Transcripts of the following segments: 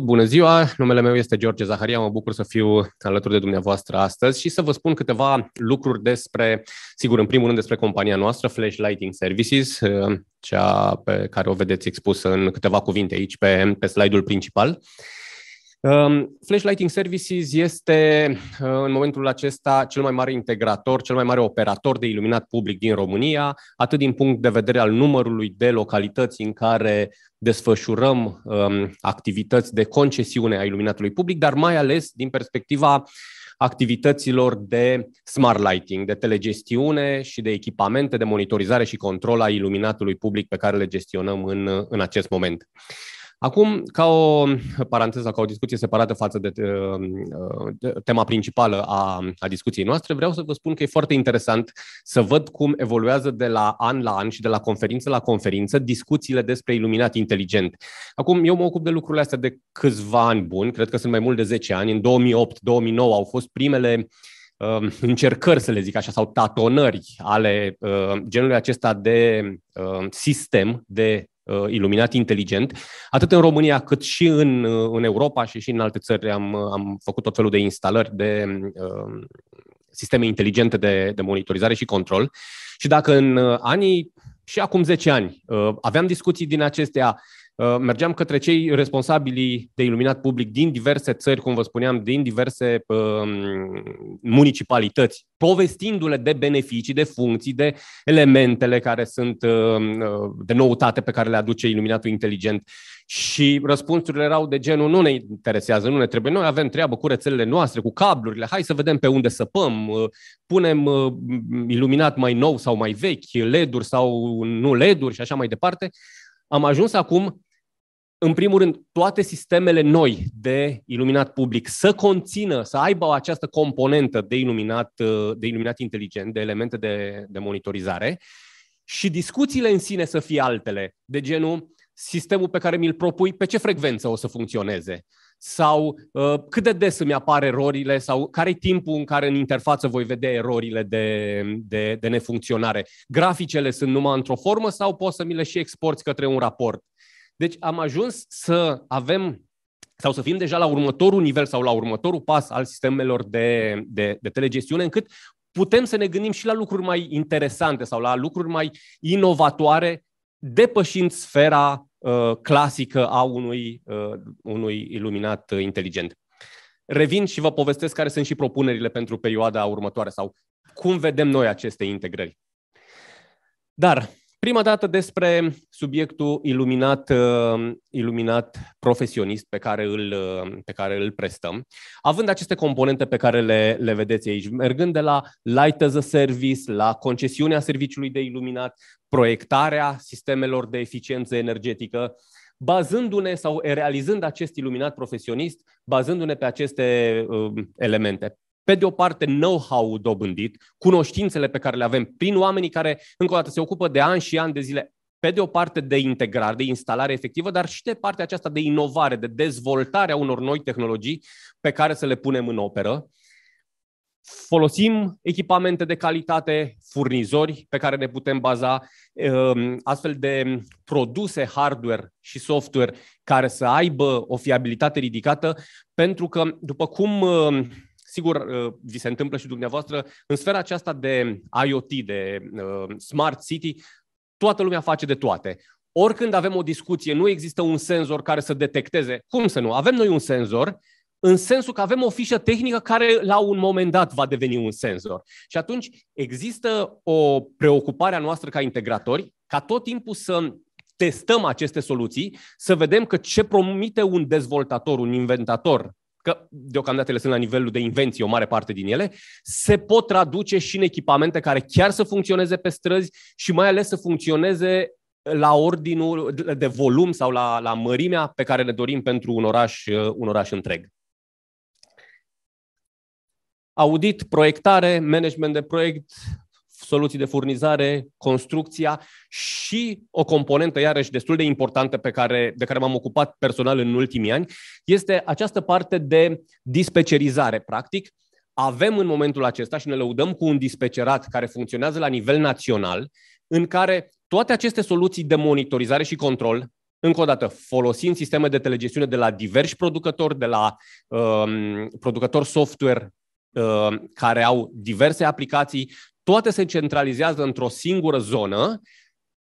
Bună ziua, numele meu este George Zaharia, mă bucur să fiu alături de dumneavoastră astăzi și să vă spun câteva lucruri despre, sigur, în primul rând despre compania noastră, Flash Lighting Services, cea pe care o vedeți expusă în câteva cuvinte aici pe, pe slide-ul principal. Uh, Ehm, Flash Lighting Services este în momentul acesta cel mai mare integrator, cel mai mare operator de iluminat public din România, atât din punct de vedere al numărului de localități în care desfășurăm um, activități de concesiune a iluminatului public, dar mai ales din perspectiva activităților de smart lighting, de telegestiune și de echipamente de monitorizare și control a iluminatului public pe care le gestionăm în, în acest moment. Acum, ca o paranteză, ca o discuție separată față de, uh, de tema principală a, a discuției noastre, vreau să vă spun că e foarte interesant să văd cum evoluează de la an la an și de la conferință la conferință discuțiile despre iluminat inteligent. Acum, eu mă ocup de lucrurile astea de câțiva ani buni, cred că sunt mai mult de 10 ani. În 2008-2009 au fost primele uh, încercări, să le zic așa, sau tatonări ale uh, genului acesta de uh, sistem de Uh, iluminat inteligent, atât în România cât și în, uh, în Europa și și în alte țări am, uh, am făcut tot felul de instalări de uh, sisteme inteligente de, de monitorizare și control. Și dacă în anii, și acum 10 ani, uh, aveam discuții din acestea, Uh, mergeam către cei responsabili de iluminat public din diverse țări, cum vă spuneam, din diverse um, municipalități, povestindu-le de beneficii, de funcții, de elementele care sunt um, uh, de noutate pe care le aduce iluminatul inteligent. Și răspunsurile erau de genul, nu ne interesează, nu ne trebuie, noi avem treabă cu rețelele noastre, cu cablurile, hai să vedem pe unde săpăm, uh, punem iluminat mai nou sau mai vechi, LED-uri sau nu LED-uri și așa mai departe. Am ajuns acum în primul rând, toate sistemele noi de iluminat public să conțină, să aibă această componentă de iluminat, de iluminat inteligent, de elemente de, de monitorizare și discuțiile în sine să fie altele, de genul sistemul pe care mi-l propui, pe ce frecvență o să funcționeze sau uh, cât de des îmi apar erorile sau care e timpul în care în interfață voi vedea erorile de, de, de nefuncționare. Graficele sunt numai într-o formă sau poți să mi le și exporți către un raport? Deci am ajuns să avem sau să fim deja la următorul nivel sau la următorul pas al sistemelor de, de, de telegestiune, încât putem să ne gândim și la lucruri mai interesante sau la lucruri mai inovatoare, depășind sfera uh, clasică a unui, uh, unui iluminat uh, inteligent. Revin și vă povestesc care sunt și propunerile pentru perioada următoare sau cum vedem noi aceste integrări. Dar Prima dată despre subiectul iluminat, uh, iluminat profesionist pe care, îl, uh, pe care îl prestăm, având aceste componente pe care le, le vedeți aici, mergând de la light as a service, la concesiunea serviciului de iluminat, proiectarea sistemelor de eficiență energetică, bazându-ne sau realizând acest iluminat profesionist, bazându-ne pe aceste uh, elemente pe de o parte, know-how-ul dobândit, cunoștințele pe care le avem prin oamenii care, încă o dată, se ocupă de ani și ani de zile, pe de o parte de integrare, de instalare efectivă, dar și de partea aceasta de inovare, de dezvoltare a unor noi tehnologii pe care să le punem în operă. Folosim echipamente de calitate, furnizori pe care ne putem baza, ehm, astfel de produse hardware și software care să aibă o fiabilitate ridicată, pentru că, după cum ehm, Sigur, uh, vi se întâmplă și dumneavoastră. În sfera aceasta de IoT, de uh, smart city, toată lumea face de toate. Oricând avem o discuție, nu există un senzor care să detecteze. Cum să nu? Avem noi un senzor, în sensul că avem o fișă tehnică care la un moment dat va deveni un senzor. Și atunci există o preocupare a noastră ca integratori ca tot timpul să testăm aceste soluții, să vedem că ce promite un dezvoltator, un inventator că deocamdată ele sunt la nivelul de invenție, o mare parte din ele, se pot traduce și în echipamente care chiar să funcționeze pe străzi și mai ales să funcționeze la ordinul de volum sau la, la mărimea pe care ne dorim pentru un oraș, uh, un oraș întreg. Audit, proiectare, management de proiect, soluții de furnizare, construcția și o componentă, iarăși, destul de importantă pe care, de care m-am ocupat personal în ultimii ani, este această parte de dispecerizare, practic. Avem în momentul acesta și ne lăudăm cu un dispecerat care funcționează la nivel național, în care toate aceste soluții de monitorizare și control, încă o dată, folosind sisteme de telegestiune de la diversi producători, de la um, producători software um, care au diverse aplicații toate se centralizează într-o singură zonă,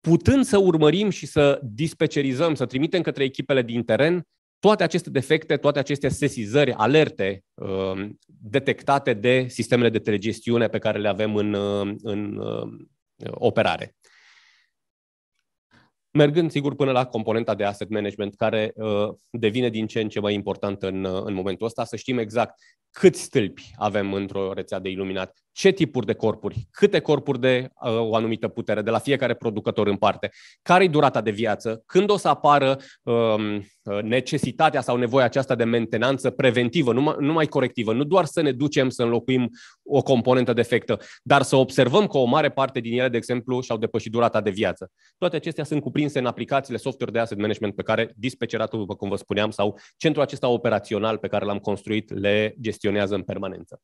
putând să urmărim și să dispecerizăm, să trimitem către echipele din teren toate aceste defecte, toate aceste sesizări, alerte um, detectate de sistemele de telegestiune pe care le avem în, um, în um, operare. Mergând, sigur, până la componenta de asset management, care uh, devine din ce în ce mai importantă în, uh, în momentul ăsta, să știm exact câți stâlpi avem într-o rețea de iluminat, ce tipuri de corpuri, câte corpuri de uh, o anumită putere de la fiecare producător în parte, care e durata de viață, când o să apară um, uh, necesitatea sau nevoia aceasta de mentenanță preventivă, numai, numai corectivă, nu doar să ne ducem să înlocuim o componentă defectă, dar să observăm că o mare parte din ele, de exemplu, și-au depășit durata de viață. Toate acestea sunt cuprinse în aplicațiile software de asset management pe care dispeceratul, după cum vă spuneam, sau centrul acesta operațional pe care l-am construit le gestionează chestionează în permanență.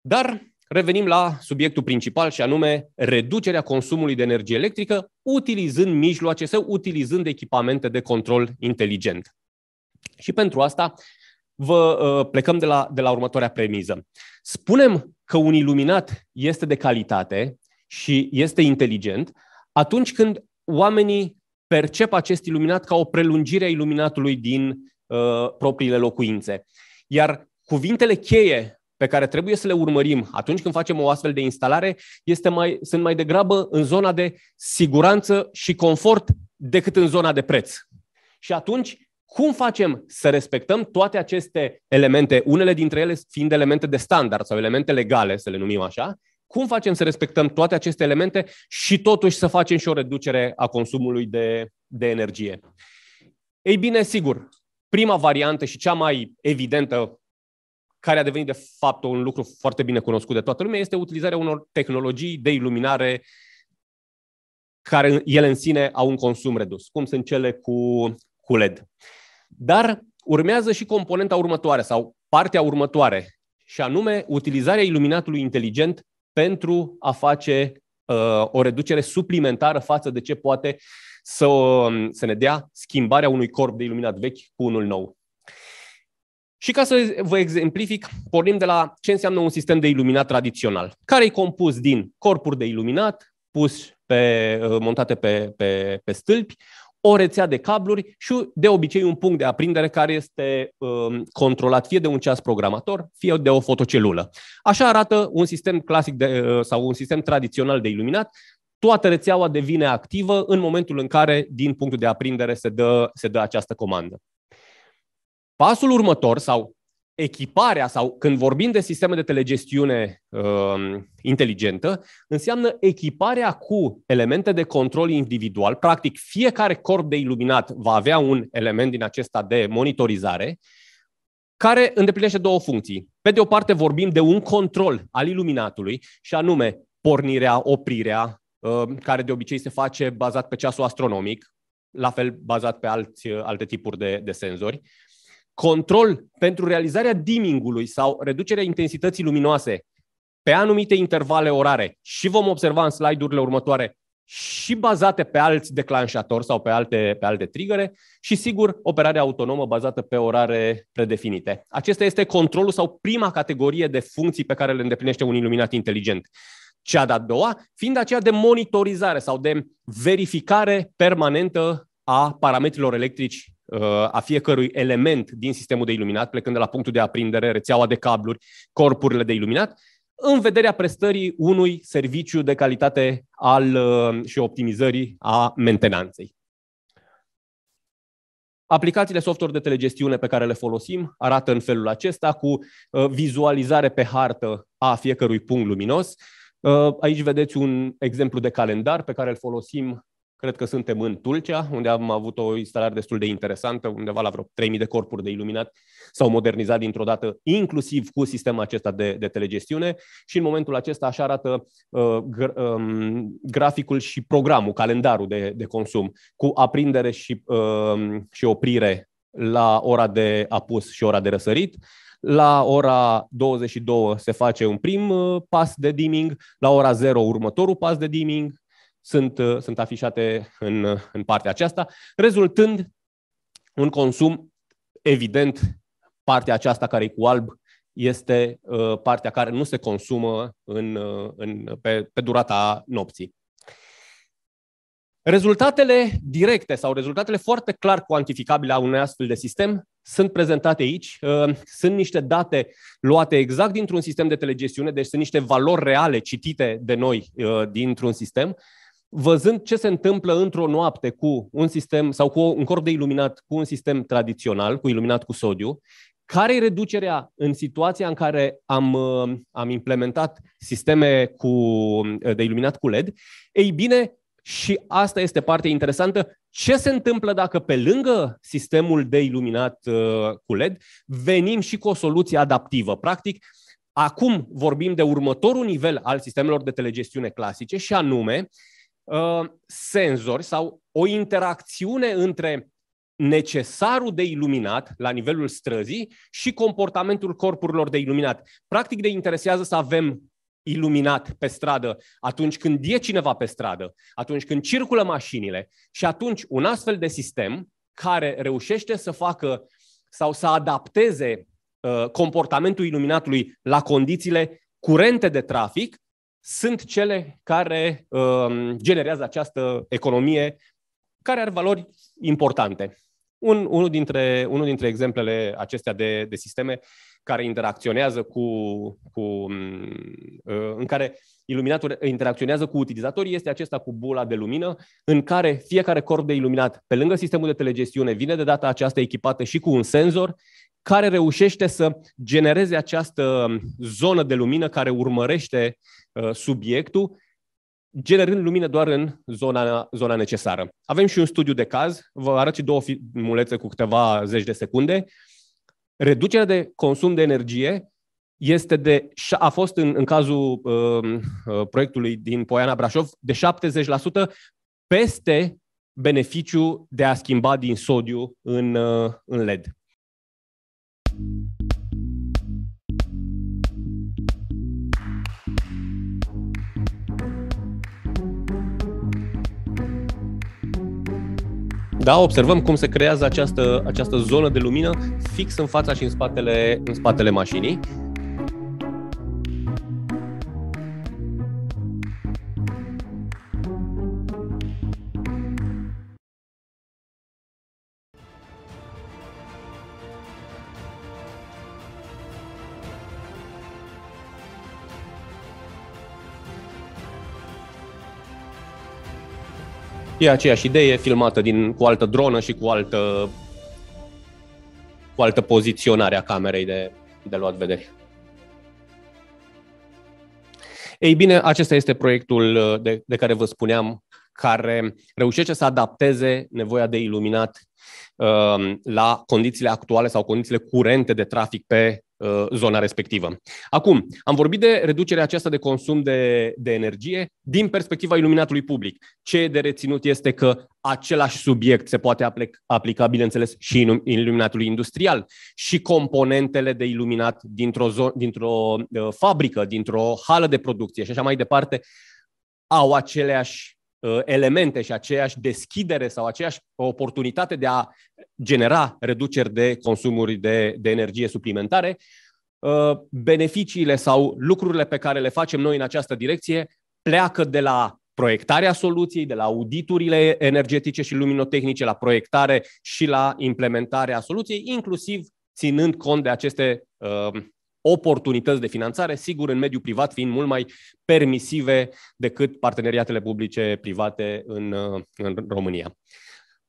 Dar revenim la subiectul principal și anume reducerea consumului de energie electrică utilizând mijloace sau utilizând echipamente de control inteligent. Și pentru asta vă ă, plecăm de la, de la următoarea premiză. Spunem că un iluminat este de calitate și este inteligent atunci când oamenii percep acest iluminat ca o prelungire a iluminatului din Uh, propriile locuințe. Iar cuvintele cheie pe care trebuie să le urmărim atunci când facem o astfel de instalare este mai, sunt mai degrabă în zona de siguranță și confort decât în zona de preț. Și atunci, cum facem să respectăm toate aceste elemente, unele dintre ele fiind elemente de standard sau elemente legale, să le numim așa, cum facem să respectăm toate aceste elemente și totuși să facem și o reducere a consumului de, de energie? Ei bine, sigur, Prima variantă și cea mai evidentă, care a devenit de fapt un lucru foarte bine cunoscut de toată lumea, este utilizarea unor tehnologii de iluminare care ele în sine au un consum redus, cum sunt cele cu, cu LED. Dar urmează și componenta următoare sau partea următoare, și anume utilizarea iluminatului inteligent pentru a face uh, o reducere suplimentară față de ce poate uh, să, um, să ne dea schimbarea unui corp de iluminat vechi cu unul nou. Și ca să vă exemplific, pornim de la ce înseamnă un sistem de iluminat tradițional, care e compus din corpuri de iluminat pus pe, uh, montate pe, pe, pe stâlpi, o rețea de cabluri și de obicei un punct de aprindere care este um, controlat fie de un ceas programator, fie de o fotocelulă. Așa arată un sistem clasic de, uh, sau un sistem tradițional de iluminat toată rețeaua devine activă în momentul în care, din punctul de aprindere, se dă, se dă această comandă. Pasul următor sau echiparea sau când vorbim de sisteme de telegestiune uh, inteligentă, înseamnă echiparea cu elemente de control individual. Practic, fiecare corp de iluminat va avea un element din acesta de monitorizare care îndeplinește două funcții. Pe de o parte vorbim de un control al iluminatului și anume pornirea, oprirea, Um, care de obicei se face bazat pe ceasul astronomic, la fel bazat pe alți, uh, alte tipuri de, de senzori. Control pentru realizarea dimmingului sau reducerea intensității luminoase pe anumite intervale orare și vom observa în slide-urile următoare și bazate pe alți declanșatori sau pe alte, pe alte trigăre și, sigur, operarea autonomă bazată pe orare predefinite. Acesta este controlul sau prima categorie de funcții pe care le îndeplinește un iluminat inteligent. Cea de-a doua fiind aceea de monitorizare sau de verificare permanentă a parametrilor electrici uh, a fiecărui element din sistemul de iluminat, plecând de la punctul de aprindere, rețeaua de cabluri, corpurile de iluminat, în vederea prestării unui serviciu de calitate al, uh, și optimizării a mentenanței. Aplicațiile software de telegestiune pe care le folosim arată în felul acesta, cu uh, vizualizare pe hartă a fiecărui punct luminos, Uh, aici vedeți un exemplu de calendar pe care îl folosim Cred că suntem în Tulcea, unde am avut o instalare destul de interesantă, undeva la vreo 3.000 de corpuri de iluminat s-au modernizat dintr-o dată, inclusiv cu sistemul acesta de, de telegestiune și în momentul acesta așa arată uh, gr- um, graficul și programul, calendarul de, de consum, cu aprindere și, uh, și oprire la ora de apus și ora de răsărit, la ora 22 se face un prim uh, pas de dimming, la ora 0 următorul pas de dimming, sunt, uh, sunt afișate în, uh, în partea aceasta, rezultând un consum evident, partea aceasta care e cu alb este partea care nu se consumă în, în, pe, pe durata nopții. Rezultatele directe sau rezultatele foarte clar cuantificabile a unui astfel de sistem sunt prezentate aici. Uh, sunt niște date luate exact dintr-un sistem de telegestiune, deci sunt niște valori reale citite de noi uh, dintr-un sistem. Văzând ce se întâmplă într-o noapte cu un sistem sau cu un corp de iluminat, cu un sistem tradițional, cu iluminat cu sodiu, care e reducerea în situația în care am, uh, am implementat sisteme cu, de iluminat cu LED? Ei bine, și asta este partea interesantă. Ce se întâmplă dacă pe lângă sistemul de iluminat uh, cu LED venim și cu o soluție adaptivă? Practic, acum vorbim de următorul nivel al sistemelor de telegestiune clasice și anume uh, senzori sau o interacțiune între necesarul de iluminat la nivelul străzii și comportamentul corpurilor de iluminat. Practic ne interesează să avem iluminat pe stradă, atunci când e cineva pe stradă, atunci când circulă mașinile și atunci un astfel de sistem care reușește să facă sau să adapteze uh, comportamentul iluminatului la condițiile curente de trafic, sunt cele care uh, generează această economie care are valori importante. Un, unul, dintre, unul dintre exemplele acestea de, de sisteme care interacționează cu, cu mm, uh, în care iluminatul interacționează cu utilizatorii este acesta cu bula de lumină, în care fiecare corp de iluminat, pe lângă sistemul de telegestiune, vine de data aceasta echipată și cu un senzor care reușește să genereze această mm, zonă de lumină care urmărește uh, subiectul, generând lumină doar în zona, zona necesară. Avem și un studiu de caz, vă arăt și două filmulețe cu câteva zeci de secunde, Reducerea de consum de energie este de, a fost în, în cazul um, uh, proiectului din Poiana Brașov de 70% peste beneficiu de a schimba din sodiu în, uh, în LED. Da, observăm cum se creează această, această zonă de lumină fix în fața și în spatele, în spatele mașinii. E aceeași idee filmată din, cu altă dronă și cu altă, cu altă poziționare a camerei de, de luat vederi. Ei bine, acesta este proiectul de, de care vă spuneam care reușește să adapteze nevoia de iluminat um, la condițiile actuale sau condițiile curente de trafic pe uh, zona respectivă. Acum, am vorbit de reducerea aceasta de consum de, de energie din perspectiva iluminatului public. Ce e de reținut este că același subiect se poate aplica, bineînțeles, și în iluminatului industrial și componentele de iluminat dintr-o, zo- dintr-o uh, fabrică, dintr-o hală de producție și așa mai departe, au aceleași Uh, elemente și aceeași deschidere sau aceeași oportunitate de a genera reduceri de consumuri de, de energie suplimentare, uh, beneficiile sau lucrurile pe care le facem noi în această direcție pleacă de la proiectarea soluției, de la auditurile energetice și luminotehnice, la proiectare și la implementarea soluției, inclusiv ținând cont de aceste uh, oportunități de finanțare, sigur, în mediul privat fiind mult mai permisive decât parteneriatele publice-private în, uh, în România.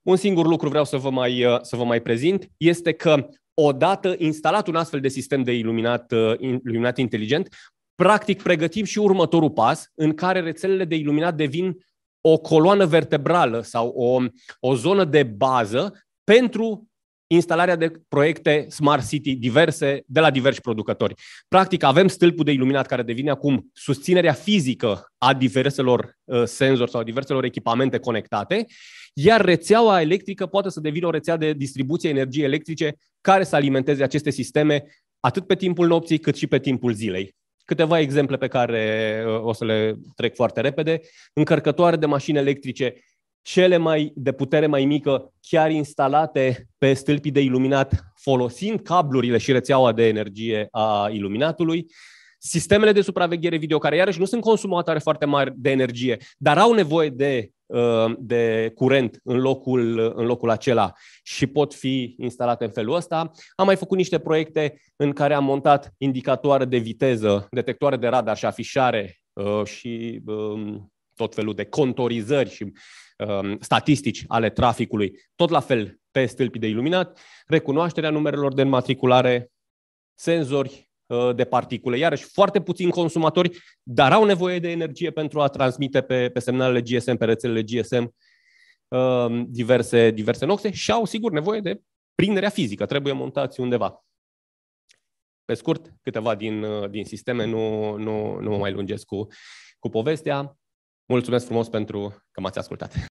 Un singur lucru vreau să vă mai, uh, să vă mai prezint, este că odată instalat un astfel de sistem de iluminat, uh, iluminat inteligent, practic pregătim și următorul pas în care rețelele de iluminat devin o coloană vertebrală sau o, o zonă de bază pentru instalarea de proiecte Smart City diverse de la diversi producători. Practic, avem stâlpul de iluminat care devine acum susținerea fizică a diverselor uh, senzori sau a diverselor echipamente conectate, iar rețeaua electrică poate să devină o rețea de distribuție energiei electrice care să alimenteze aceste sisteme atât pe timpul nopții cât și pe timpul zilei. Câteva exemple pe care uh, o să le trec foarte repede. Încărcătoare de mașini electrice cele mai de putere mai mică, chiar instalate pe stâlpii de iluminat, folosind cablurile și rețeaua de energie a iluminatului, sistemele de supraveghere video, care iarăși nu sunt consumatoare foarte mari de energie, dar au nevoie de, uh, de curent în locul, în locul acela și pot fi instalate în felul ăsta. Am mai făcut niște proiecte în care am montat indicatoare de viteză, detectoare de radar și afișare uh, și um, tot felul de contorizări și Um, statistici ale traficului, tot la fel pe stâlpi de iluminat, recunoașterea numerelor de înmatriculare, senzori uh, de particule, iarăși foarte puțini consumatori, dar au nevoie de energie pentru a transmite pe, pe semnalele GSM, pe rețelele GSM, um, diverse, diverse noxe și au, sigur, nevoie de prinderea fizică, trebuie montați undeva. Pe scurt, câteva din, uh, din sisteme, nu, nu, nu mă mai lungesc cu, cu povestea. Mulțumesc frumos pentru că m-ați ascultat.